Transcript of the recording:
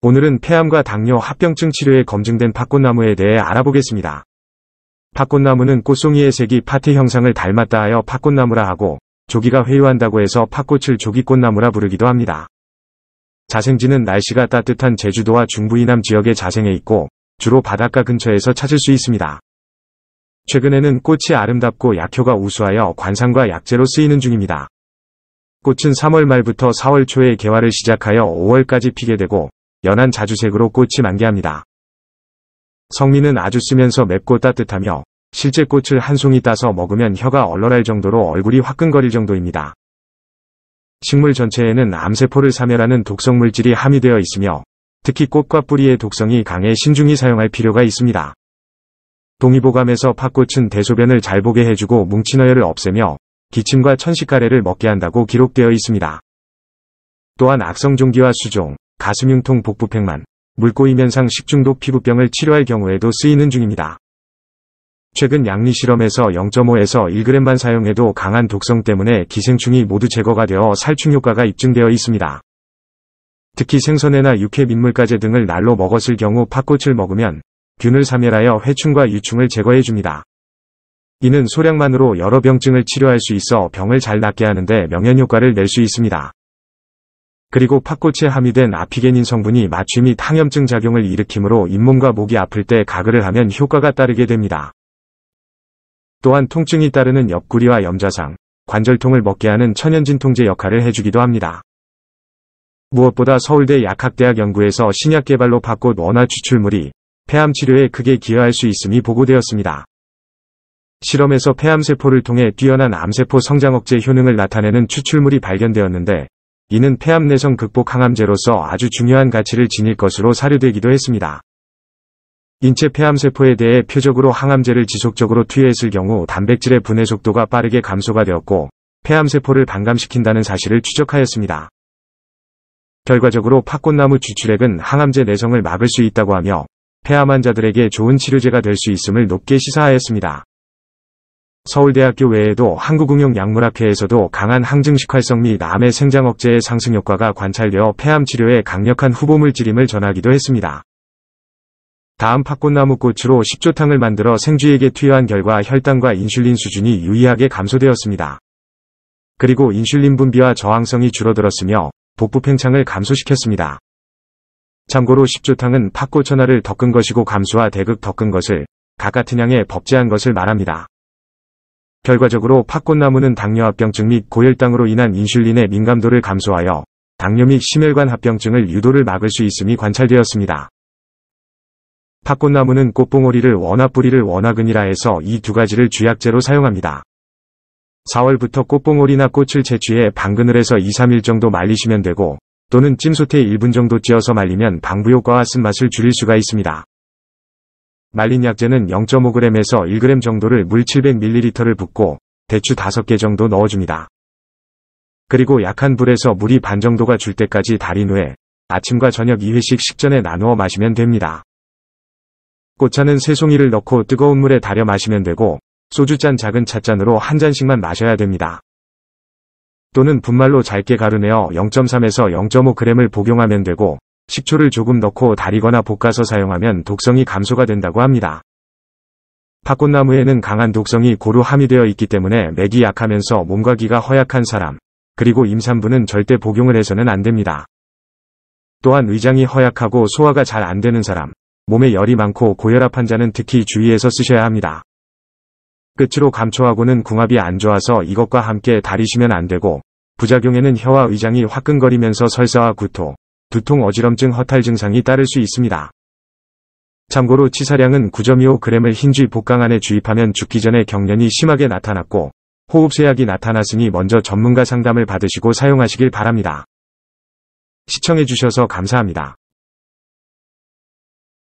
오늘은 폐암과 당뇨 합병증 치료에 검증된 팥꽃나무에 대해 알아보겠습니다. 팥꽃나무는 꽃송이의 색이 파티 형상을 닮았다 하여 팥꽃나무라 하고 조기가 회유한다고 해서 팥꽃을 조기꽃나무라 부르기도 합니다. 자생지는 날씨가 따뜻한 제주도와 중부 이남 지역에 자생해 있고 주로 바닷가 근처에서 찾을 수 있습니다. 최근에는 꽃이 아름답고 약효가 우수하여 관상과 약재로 쓰이는 중입니다. 꽃은 3월 말부터 4월 초에 개화를 시작하여 5월까지 피게 되고 연한 자주색으로 꽃이 만개합니다. 성미는 아주 쓰면서 맵고 따뜻하며 실제 꽃을 한 송이 따서 먹으면 혀가 얼얼할 정도로 얼굴이 화끈거릴 정도입니다. 식물 전체에는 암세포를 사멸하는 독성물질이 함유되어 있으며 특히 꽃과 뿌리의 독성이 강해 신중히 사용할 필요가 있습니다. 동의보감에서 팥꽃은 대소변을 잘 보게 해주고 뭉친어혈을 없애며 기침과 천식가래를 먹게 한다고 기록되어 있습니다. 또한 악성종기와 수종, 가슴융통 복부팽만, 물고이 면상 식중독 피부병을 치료할 경우에도 쓰이는 중입니다. 최근 양리 실험에서 0.5에서 1g만 사용해도 강한 독성 때문에 기생충이 모두 제거가 되어 살충 효과가 입증되어 있습니다. 특히 생선회나 육회 민물가재 등을 날로 먹었을 경우 팥꽃을 먹으면 균을 사멸하여 회충과 유충을 제거해줍니다. 이는 소량만으로 여러 병증을 치료할 수 있어 병을 잘 낫게 하는데 명현효과를 낼 수 있습니다. 그리고 팥꽃에 함유된 아피게닌 성분이 마취 및 항염증 작용을 일으키므로 잇몸과 목이 아플 때 가글을 하면 효과가 따르게 됩니다. 또한 통증이 따르는 옆구리와 염좌상 관절통을 먹게 하는 천연진통제 역할을 해주기도 합니다. 무엇보다 서울대 약학대학 연구에서 신약 개발로 바꿔 원화 추출물이 폐암 치료에 크게 기여할 수 있음이 보고되었습니다. 실험에서 폐암세포를 통해 뛰어난 암세포 성장 억제 효능을 나타내는 추출물이 발견되었는데 이는 폐암내성 극복 항암제로서 아주 중요한 가치를 지닐 것으로 사료되기도 했습니다. 인체 폐암세포에 대해 표적으로 항암제를 지속적으로 투여했을 경우 단백질의 분해 속도가 빠르게 감소가 되었고 폐암세포를 반감시킨다는 사실을 추적하였습니다. 결과적으로 팥꽃나무 주출액은 항암제 내성을 막을 수 있다고 하며 폐암 환자들에게 좋은 치료제가 될 수 있음을 높게 시사하였습니다. 서울대학교 외에도 한국응용약물학회에서도 강한 항증식활성 및 암의 생장 억제의 상승 효과가 관찰되어 폐암 치료에 강력한 후보물질임을 전하기도 했습니다. 다음 팥꽃나무 꽃으로 10조탕을 만들어 생쥐에게 투여한 결과 혈당과 인슐린 수준이 유의하게 감소되었습니다. 그리고 인슐린 분비와 저항성이 줄어들었으며 복부 팽창을 감소시켰습니다. 참고로 10조탕은 팥꽃 천하를 덮은 것이고 감수와 대극 덮은 것을 각 같은 양에 법제한 것을 말합니다. 결과적으로 팥꽃나무는 당뇨합병증 및 고혈당으로 인한 인슐린의 민감도를 감소하여 당뇨 및 심혈관 합병증을 유도를 막을 수 있음이 관찰되었습니다. 팥꽃나무는 꽃봉오리를 원화뿌리를 원화근이라 해서 이 두 가지를 주약제로 사용합니다. 4월부터 꽃봉오리나 꽃을 채취해 방근을 해서 2, 3일 정도 말리시면 되고 또는 찜솥에 1분 정도 찧어서 말리면 방부효과와 쓴맛을 줄일 수가 있습니다. 말린 약재는 0.5g에서 1g 정도를 물 700ml를 붓고 대추 5개 정도 넣어줍니다. 그리고 약한 불에서 물이 반 정도가 줄 때까지 달인 후에 아침과 저녁 2회씩 식전에 나누어 마시면 됩니다. 꽃차는 새송이를 넣고 뜨거운 물에 달여 마시면 되고 소주잔 작은 찻잔으로 한 잔씩만 마셔야 됩니다. 또는 분말로 짧게 가루내어 0.3에서 0.5g을 복용하면 되고 식초를 조금 넣고 달이거나 볶아서 사용하면 독성이 감소가 된다고 합니다. 팥꽃나무에는 강한 독성이 고루 함유되어 있기 때문에 맥이 약하면서 몸과 기가 허약한 사람, 그리고 임산부는 절대 복용을 해서는 안 됩니다. 또한 위장이 허약하고 소화가 잘 안 되는 사람, 몸에 열이 많고 고혈압 환자는 특히 주의해서 쓰셔야 합니다. 끝으로 감초하고는 궁합이 안 좋아서 이것과 함께 다리시면 안 되고, 부작용에는 혀와 위장이 화끈거리면서 설사와 구토, 두통 어지럼증 허탈 증상이 따를 수 있습니다. 참고로 치사량은 9.25g을 흰쥐 복강 안에 주입하면 죽기 전에 경련이 심하게 나타났고 호흡쇠약이 나타났으니 먼저 전문가 상담을 받으시고 사용하시길 바랍니다. 시청해주셔서 감사합니다.